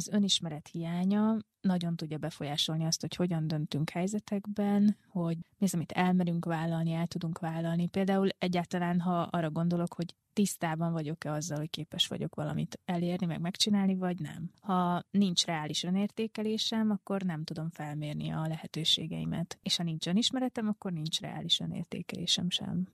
az önismeret hiánya nagyon tudja befolyásolni azt, hogy hogyan döntünk helyzetekben, hogy mi az, amit elmerünk vállalni, el tudunk vállalni. Például egyáltalán, ha arra gondolok, hogy tisztában vagyok-e azzal, hogy képes vagyok valamit elérni, meg megcsinálni, vagy nem. Ha nincs reális önértékelésem, akkor nem tudom felmérni a lehetőségeimet. És ha nincs önismeretem, akkor nincs reális önértékelésem sem.